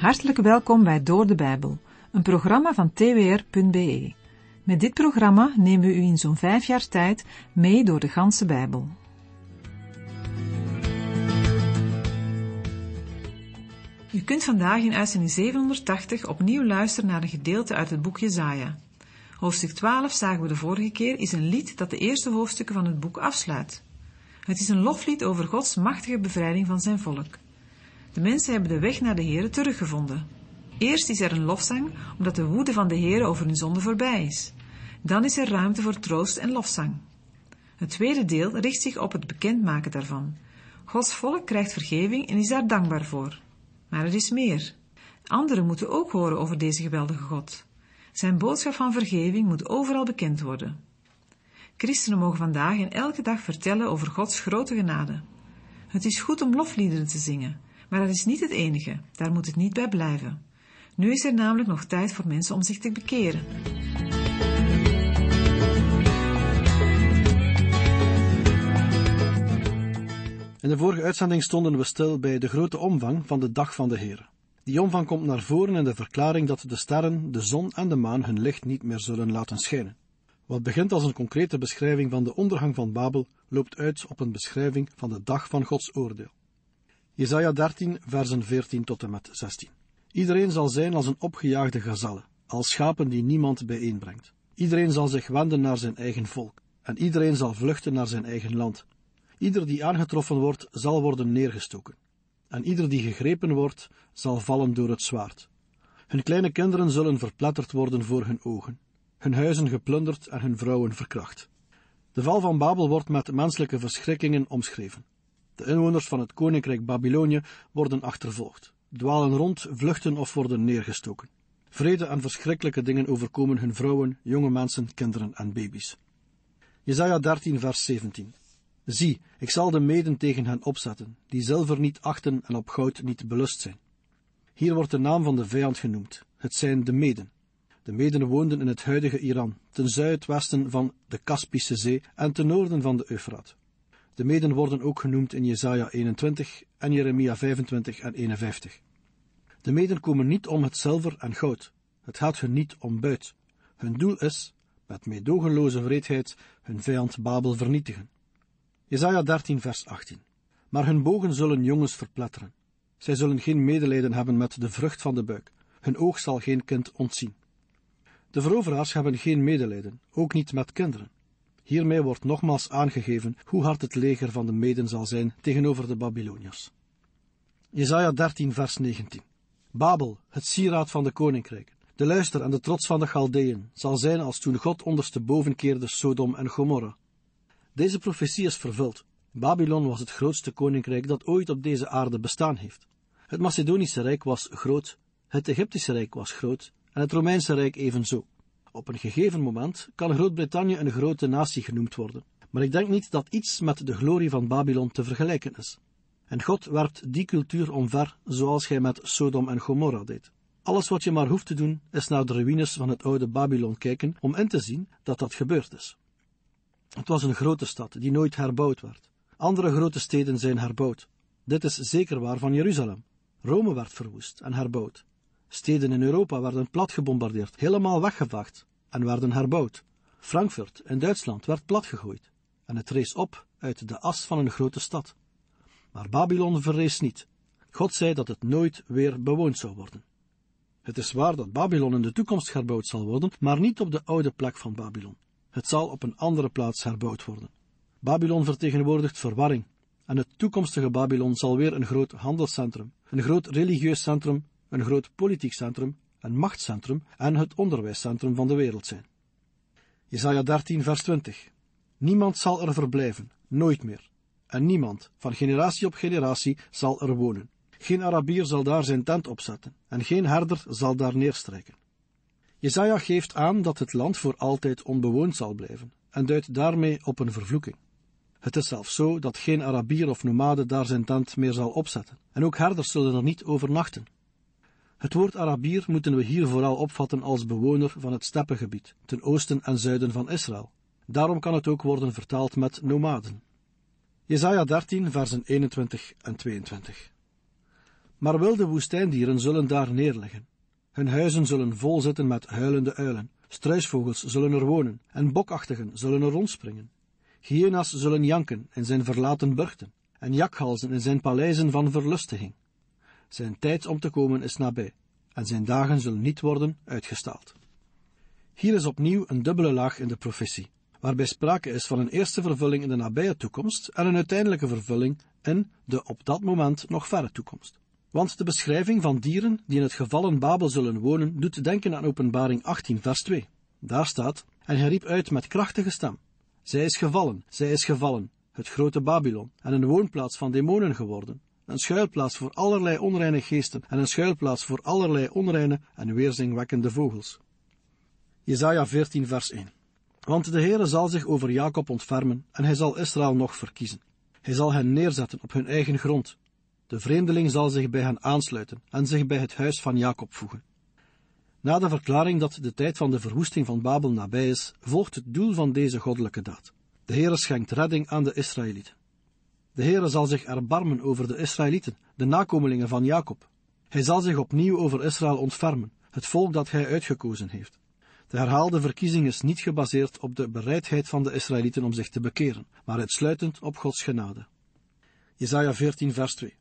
Hartelijk welkom bij Door de Bijbel, een programma van twr.be. Met dit programma nemen we u in zo'n vijf jaar tijd mee door de ganse Bijbel. U kunt vandaag in uitzending 780 opnieuw luisteren naar een gedeelte uit het boek Jezaja. Hoofdstuk 12 zagen we de vorige keer is een lied dat de eerste hoofdstukken van het boek afsluit. Het is een loflied over Gods machtige bevrijding van zijn volk. De mensen hebben de weg naar de Here teruggevonden. Eerst is er een lofzang, omdat de woede van de Here over hun zonde voorbij is. Dan is er ruimte voor troost en lofzang. Het tweede deel richt zich op het bekendmaken daarvan. Gods volk krijgt vergeving en is daar dankbaar voor. Maar er is meer. Anderen moeten ook horen over deze geweldige God. Zijn boodschap van vergeving moet overal bekend worden. Christenen mogen vandaag en elke dag vertellen over Gods grote genade. Het is goed om lofliederen te zingen, maar dat is niet het enige, daar moet het niet bij blijven. Nu is er namelijk nog tijd voor mensen om zich te bekeren. In de vorige uitzending stonden we stil bij de grote omvang van de dag van de Heer. Die omvang komt naar voren in de verklaring dat de sterren, de zon en de maan hun licht niet meer zullen laten schijnen. Wat begint als een concrete beschrijving van de ondergang van Babel, loopt uit op een beschrijving van de dag van Gods oordeel. Jesaja 13, versen 14 tot en met 16. Iedereen zal zijn als een opgejaagde gazelle, als schapen die niemand bijeenbrengt. Iedereen zal zich wenden naar zijn eigen volk, en iedereen zal vluchten naar zijn eigen land. Ieder die aangetroffen wordt, zal worden neergestoken. En ieder die gegrepen wordt, zal vallen door het zwaard. Hun kleine kinderen zullen verpletterd worden voor hun ogen, hun huizen geplunderd en hun vrouwen verkracht. De val van Babel wordt met menselijke verschrikkingen omschreven. De inwoners van het koninkrijk Babylonië worden achtervolgd, dwalen rond, vluchten of worden neergestoken. Vrede en verschrikkelijke dingen overkomen hun vrouwen, jonge mensen, kinderen en baby's. Jezaja 13, vers 17. Zie, ik zal de meden tegen hen opzetten, die zilver niet achten en op goud niet belust zijn. Hier wordt de naam van de vijand genoemd. Het zijn de meden. De meden woonden in het huidige Iran, ten zuidwesten van de Kaspische Zee en ten noorden van de Eufraat. De meden worden ook genoemd in Jesaja 21 en Jeremia 25 en 51. De meden komen niet om het zilver en goud. Het gaat hun niet om buit. Hun doel is, met meedogenloze wreedheid, hun vijand Babel vernietigen. Jesaja 13 vers 18. Maar hun bogen zullen jongens verpletteren. Zij zullen geen medelijden hebben met de vrucht van de buik. Hun oog zal geen kind ontzien. De veroveraars hebben geen medelijden, ook niet met kinderen. Hiermee wordt nogmaals aangegeven hoe hard het leger van de meden zal zijn tegenover de Babyloniërs. Jesaja 13, vers 19. Babel, het sieraad van de koninkrijken, de luister en de trots van de Chaldeeën, zal zijn als toen God ondersteboven keerde Sodom en Gomorra. Deze profetie is vervuld. Babylon was het grootste koninkrijk dat ooit op deze aarde bestaan heeft. Het Macedonische Rijk was groot, het Egyptische Rijk was groot en het Romeinse Rijk evenzo. Op een gegeven moment kan Groot-Brittannië een grote natie genoemd worden, maar ik denk niet dat iets met de glorie van Babylon te vergelijken is. En God werpt die cultuur omver, zoals hij met Sodom en Gomorra deed. Alles wat je maar hoeft te doen, is naar de ruïnes van het oude Babylon kijken om in te zien dat dat gebeurd is. Het was een grote stad die nooit herbouwd werd. Andere grote steden zijn herbouwd. Dit is zeker waar van Jeruzalem. Rome werd verwoest en herbouwd. Steden in Europa werden plat gebombardeerd, helemaal weggevaagd en werden herbouwd. Frankfurt in Duitsland werd platgegooid en het rees op uit de as van een grote stad. Maar Babylon verrees niet. God zei dat het nooit weer bewoond zou worden. Het is waar dat Babylon in de toekomst herbouwd zal worden, maar niet op de oude plek van Babylon. Het zal op een andere plaats herbouwd worden. Babylon vertegenwoordigt verwarring, en het toekomstige Babylon zal weer een groot handelscentrum, een groot religieus centrum een groot politiek centrum, een machtscentrum en het onderwijscentrum van de wereld zijn. Jesaja 13, vers 20. Niemand zal er verblijven, nooit meer. En niemand, van generatie op generatie, zal er wonen. Geen Arabier zal daar zijn tent opzetten, en geen herder zal daar neerstrijken. Jezaja geeft aan dat het land voor altijd onbewoond zal blijven, en duidt daarmee op een vervloeking. Het is zelfs zo dat geen Arabier of nomade daar zijn tent meer zal opzetten, en ook herders zullen er niet overnachten. Het woord Arabier moeten we hier vooral opvatten als bewoner van het steppengebied, ten oosten en zuiden van Israël. Daarom kan het ook worden vertaald met nomaden. Jesaja 13, versen 21 en 22. Maar wilde woestijndieren zullen daar neerleggen. Hun huizen zullen vol zitten met huilende uilen. Struisvogels zullen er wonen en bokachtigen zullen er rondspringen. Hyena's zullen janken in zijn verlaten burchten en jakhalzen in zijn paleizen van verlustiging. Zijn tijd om te komen is nabij, en zijn dagen zullen niet worden uitgestaald. Hier is opnieuw een dubbele laag in de profetie, waarbij sprake is van een eerste vervulling in de nabije toekomst en een uiteindelijke vervulling in de op dat moment nog verre toekomst. Want de beschrijving van dieren die in het gevallen Babel zullen wonen doet denken aan Openbaring 18, vers 2. Daar staat: En hij riep uit met krachtige stem: Zij is gevallen, zij is gevallen, het grote Babylon, en een woonplaats van demonen geworden, een schuilplaats voor allerlei onreine geesten en een schuilplaats voor allerlei onreine en weerzingwekkende vogels. Jezaja 14 vers 1 Want de Heere zal zich over Jacob ontfermen en hij zal Israël nog verkiezen. Hij zal hen neerzetten op hun eigen grond. De vreemdeling zal zich bij hen aansluiten en zich bij het huis van Jacob voegen. Na de verklaring dat de tijd van de verwoesting van Babel nabij is, volgt het doel van deze goddelijke daad. De Heere schenkt redding aan de Israëlieten. De Heere zal zich erbarmen over de Israëlieten, de nakomelingen van Jacob. Hij zal zich opnieuw over Israël ontfermen, het volk dat hij uitgekozen heeft. De herhaalde verkiezing is niet gebaseerd op de bereidheid van de Israëlieten om zich te bekeren, maar uitsluitend op Gods genade. Jesaja 14 vers 2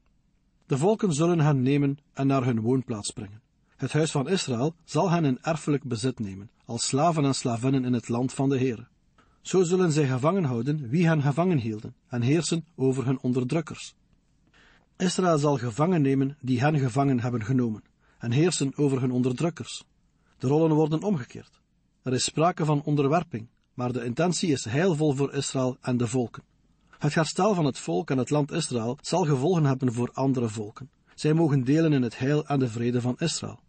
De volken zullen hen nemen en naar hun woonplaats brengen. Het huis van Israël zal hen in erfelijk bezit nemen, als slaven en slavinnen in het land van de Heere. Zo zullen zij gevangen houden wie hen gevangen hielden en heersen over hun onderdrukkers. Israël zal gevangen nemen die hen gevangen hebben genomen en heersen over hun onderdrukkers. De rollen worden omgekeerd. Er is sprake van onderwerping, maar de intentie is heilvol voor Israël en de volken. Het herstel van het volk en het land Israël zal gevolgen hebben voor andere volken. Zij mogen delen in het heil en de vrede van Israël.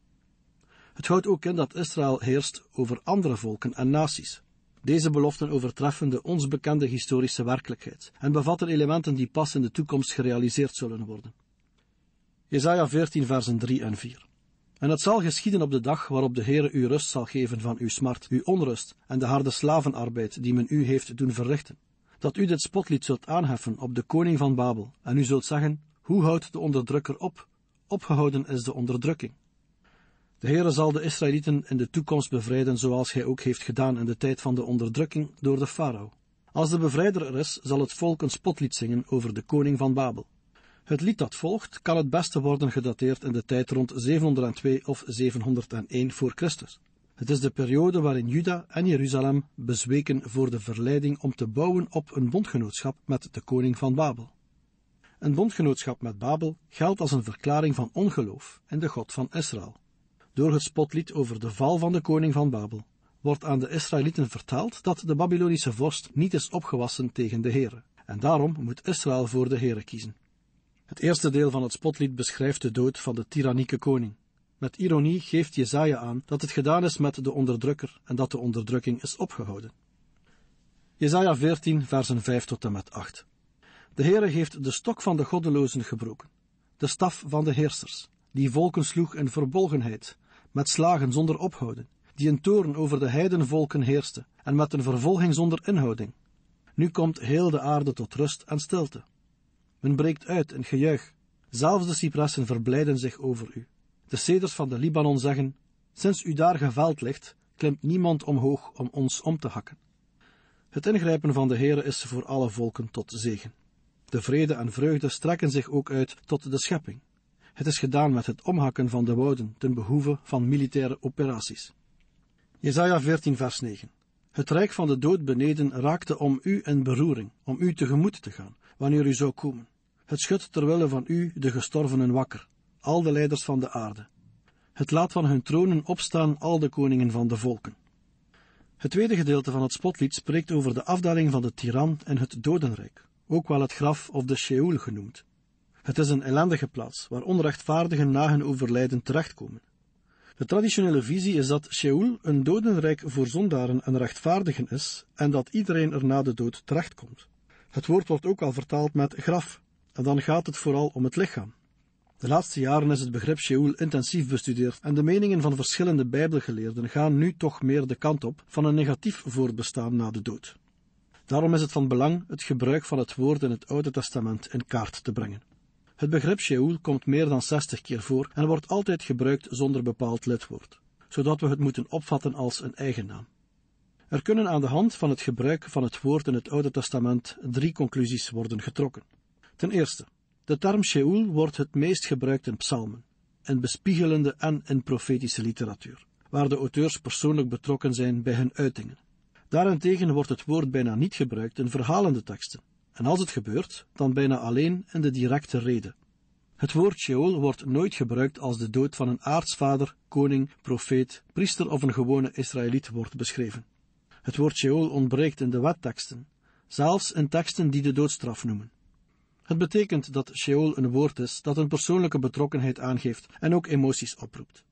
Het houdt ook in dat Israël heerst over andere volken en naties. Deze beloften overtreffen de ons bekende historische werkelijkheid en bevatten elementen die pas in de toekomst gerealiseerd zullen worden. Jesaja 14 versen 3 en 4 en het zal geschieden op de dag waarop de Heere u rust zal geven van uw smart, uw onrust en de harde slavenarbeid die men u heeft doen verrichten. Dat u dit spotlied zult aanheffen op de koning van Babel en u zult zeggen, hoe houdt de onderdrukker op? Opgehouden is de onderdrukking. De Heere zal de Israëlieten in de toekomst bevrijden zoals hij ook heeft gedaan in de tijd van de onderdrukking door de farao. Als de bevrijder er is, zal het volk een spotlied zingen over de koning van Babel. Het lied dat volgt kan het beste worden gedateerd in de tijd rond 702 of 701 voor Christus. Het is de periode waarin Juda en Jeruzalem bezweken voor de verleiding om te bouwen op een bondgenootschap met de koning van Babel. Een bondgenootschap met Babel geldt als een verklaring van ongeloof in de God van Israël door het spotlied over de val van de koning van Babel, wordt aan de Israëlieten verteld dat de Babylonische vorst niet is opgewassen tegen de Heere, en daarom moet Israël voor de Heere kiezen. Het eerste deel van het spotlied beschrijft de dood van de tyrannieke koning. Met ironie geeft Jezaja aan dat het gedaan is met de onderdrukker en dat de onderdrukking is opgehouden. Jezaja 14, versen 5 tot en met 8. De Heere heeft de stok van de goddelozen gebroken, de staf van de heersers, die volken sloeg in verbolgenheid, met slagen zonder ophouden, die in toorn over de heidenvolken heerste, en met een vervolging zonder inhouding. Nu komt heel de aarde tot rust en stilte. Men breekt uit in gejuich, zelfs de cipressen verblijden zich over u. De ceders van de Libanon zeggen, sinds u daar geveld ligt, klimt niemand omhoog om ons om te hakken. Het ingrijpen van de Heere is voor alle volken tot zegen. De vrede en vreugde strekken zich ook uit tot de schepping. Het is gedaan met het omhakken van de wouden ten behoeve van militaire operaties. Jezaja 14 vers 9 Het rijk van de dood beneden raakte om u in beroering, om u tegemoet te gaan, wanneer u zou komen. Het schudt terwille van u de gestorvenen wakker, al de leiders van de aarde. Het laat van hun tronen opstaan al de koningen van de volken. Het tweede gedeelte van het spotlied spreekt over de afdaling van de tiran en het dodenrijk, ook wel het graf of de Sheol genoemd. Het is een ellendige plaats, waar onrechtvaardigen na hun overlijden terechtkomen. De traditionele visie is dat Sheol een dodenrijk voor zondaren en rechtvaardigen is en dat iedereen er na de dood terechtkomt. Het woord wordt ook al vertaald met graf, en dan gaat het vooral om het lichaam. De laatste jaren is het begrip Sheol intensief bestudeerd en de meningen van verschillende bijbelgeleerden gaan nu toch meer de kant op van een negatief voortbestaan na de dood. Daarom is het van belang het gebruik van het woord in het Oude Testament in kaart te brengen. Het begrip Sheol komt meer dan 60 keer voor en wordt altijd gebruikt zonder bepaald lidwoord, zodat we het moeten opvatten als een eigen naam. Er kunnen aan de hand van het gebruik van het woord in het Oude Testament drie conclusies worden getrokken. Ten eerste, de term Sheol wordt het meest gebruikt in psalmen, in bespiegelende en in profetische literatuur, waar de auteurs persoonlijk betrokken zijn bij hun uitingen. Daarentegen wordt het woord bijna niet gebruikt in verhalende teksten, en als het gebeurt, dan bijna alleen in de directe reden. Het woord Sheol wordt nooit gebruikt als de dood van een aartsvader, koning, profeet, priester of een gewone Israëliet wordt beschreven. Het woord Sheol ontbreekt in de wetteksten, zelfs in teksten die de doodstraf noemen. Het betekent dat Sheol een woord is dat een persoonlijke betrokkenheid aangeeft en ook emoties oproept.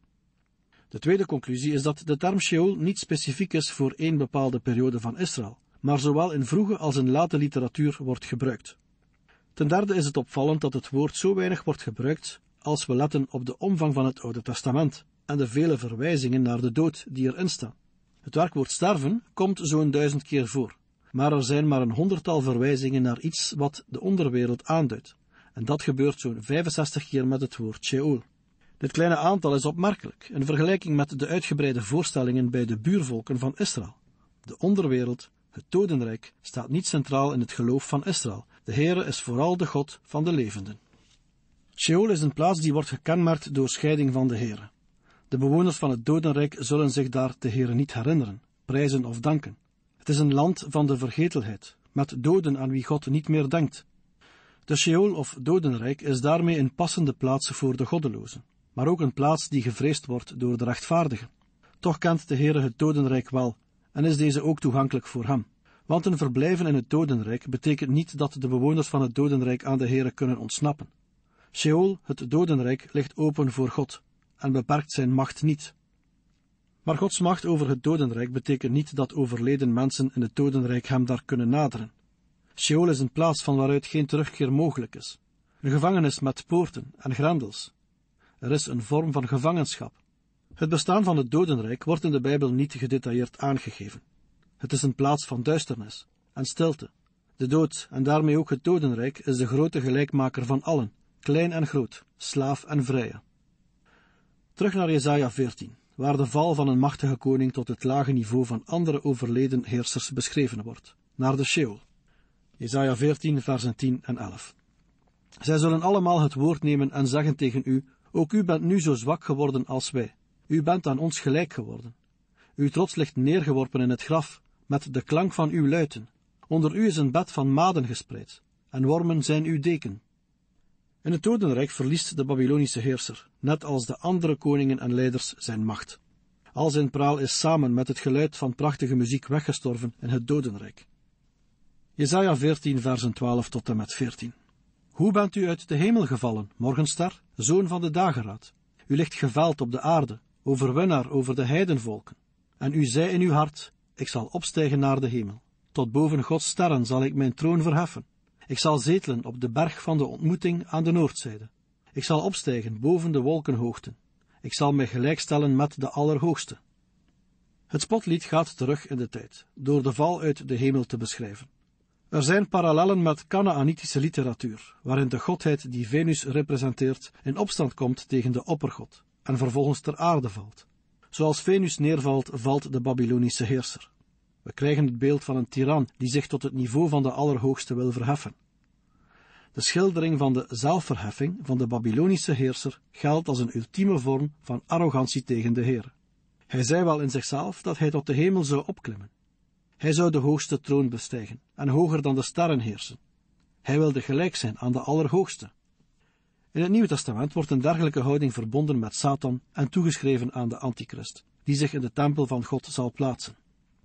De tweede conclusie is dat de term Sheol niet specifiek is voor één bepaalde periode van Israël, maar zowel in vroege als in late literatuur wordt gebruikt. Ten derde is het opvallend dat het woord zo weinig wordt gebruikt als we letten op de omvang van het Oude Testament en de vele verwijzingen naar de dood die erin staan. Het werkwoord sterven komt zo'n duizend keer voor, maar er zijn maar een honderdtal verwijzingen naar iets wat de onderwereld aanduidt, en dat gebeurt zo'n 65 keer met het woord Sheol. Dit kleine aantal is opmerkelijk in vergelijking met de uitgebreide voorstellingen bij de buurvolken van Israël. De onderwereld het dodenrijk staat niet centraal in het geloof van Israël. De Heere is vooral de God van de levenden. Sheol is een plaats die wordt gekenmerkt door scheiding van de Heere. De bewoners van het dodenrijk zullen zich daar de Heere niet herinneren, prijzen of danken. Het is een land van de vergetelheid, met doden aan wie God niet meer denkt. De Sheol of dodenrijk is daarmee een passende plaats voor de goddelozen, maar ook een plaats die gevreesd wordt door de rechtvaardigen. Toch kent de Heere het dodenrijk wel en is deze ook toegankelijk voor hem. Want een verblijven in het dodenrijk betekent niet dat de bewoners van het dodenrijk aan de Here kunnen ontsnappen. Sheol, het dodenrijk, ligt open voor God en beperkt zijn macht niet. Maar Gods macht over het dodenrijk betekent niet dat overleden mensen in het dodenrijk hem daar kunnen naderen. Sheol is een plaats van waaruit geen terugkeer mogelijk is. Een gevangenis met poorten en grendels. Er is een vorm van gevangenschap, het bestaan van het dodenrijk wordt in de Bijbel niet gedetailleerd aangegeven. Het is een plaats van duisternis en stilte. De dood en daarmee ook het dodenrijk is de grote gelijkmaker van allen, klein en groot, slaaf en vrije. Terug naar Jesaja 14, waar de val van een machtige koning tot het lage niveau van andere overleden heersers beschreven wordt, naar de Sheol. Jesaja 14, versen 10 en 11. Zij zullen allemaal het woord nemen en zeggen tegen u, ook u bent nu zo zwak geworden als wij. U bent aan ons gelijk geworden. Uw trots ligt neergeworpen in het graf, met de klank van uw luiten. Onder u is een bed van maden gespreid, en wormen zijn uw deken. In het dodenrijk verliest de Babylonische heerser, net als de andere koningen en leiders, zijn macht. Al zijn praal is samen met het geluid van prachtige muziek weggestorven in het dodenrijk. Jezaja 14, versen 12 tot en met 14. Hoe bent u uit de hemel gevallen, morgenster, zoon van de dageraad? U ligt gevaald op de aarde, overwinnaar over de heidenvolken. En u zei in uw hart, ik zal opstijgen naar de hemel. Tot boven Gods sterren zal ik mijn troon verheffen. Ik zal zetelen op de berg van de ontmoeting aan de noordzijde. Ik zal opstijgen boven de wolkenhoogten. Ik zal mij gelijkstellen met de Allerhoogste. Het spotlied gaat terug in de tijd, door de val uit de hemel te beschrijven. Er zijn parallellen met Canaanitische literatuur, waarin de godheid die Venus representeert in opstand komt tegen de oppergod en vervolgens ter aarde valt. Zoals Venus neervalt, valt de Babylonische heerser. We krijgen het beeld van een tiran die zich tot het niveau van de Allerhoogste wil verheffen. De schildering van de zelfverheffing van de Babylonische heerser geldt als een ultieme vorm van arrogantie tegen de Heer. Hij zei wel in zichzelf dat hij tot de hemel zou opklimmen. Hij zou de hoogste troon bestijgen en hoger dan de sterren heersen. Hij wilde gelijk zijn aan de Allerhoogste. In het Nieuwe Testament wordt een dergelijke houding verbonden met Satan en toegeschreven aan de Antichrist, die zich in de tempel van God zal plaatsen.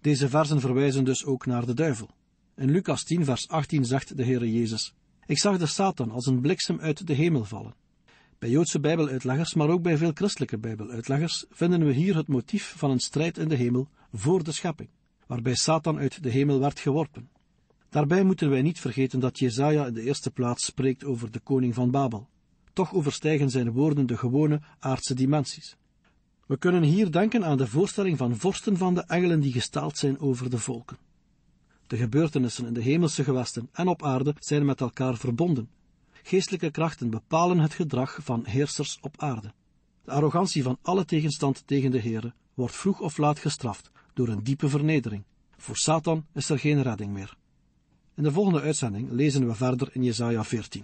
Deze versen verwijzen dus ook naar de duivel. In Lucas 10, vers 18 zegt de Heere Jezus: Ik zag de Satan als een bliksem uit de hemel vallen. Bij Joodse Bijbeluitleggers, maar ook bij veel christelijke Bijbeluitleggers, vinden we hier het motief van een strijd in de hemel voor de schepping, waarbij Satan uit de hemel werd geworpen. Daarbij moeten wij niet vergeten dat Jezaja in de eerste plaats spreekt over de koning van Babel, toch overstijgen zijn woorden de gewone aardse dimensies. We kunnen hier denken aan de voorstelling van vorsten van de engelen die gestaald zijn over de volken. De gebeurtenissen in de hemelse gewesten en op aarde zijn met elkaar verbonden. Geestelijke krachten bepalen het gedrag van heersers op aarde. De arrogantie van alle tegenstand tegen de Heere wordt vroeg of laat gestraft door een diepe vernedering. Voor Satan is er geen redding meer. In de volgende uitzending lezen we verder in Jesaja 14.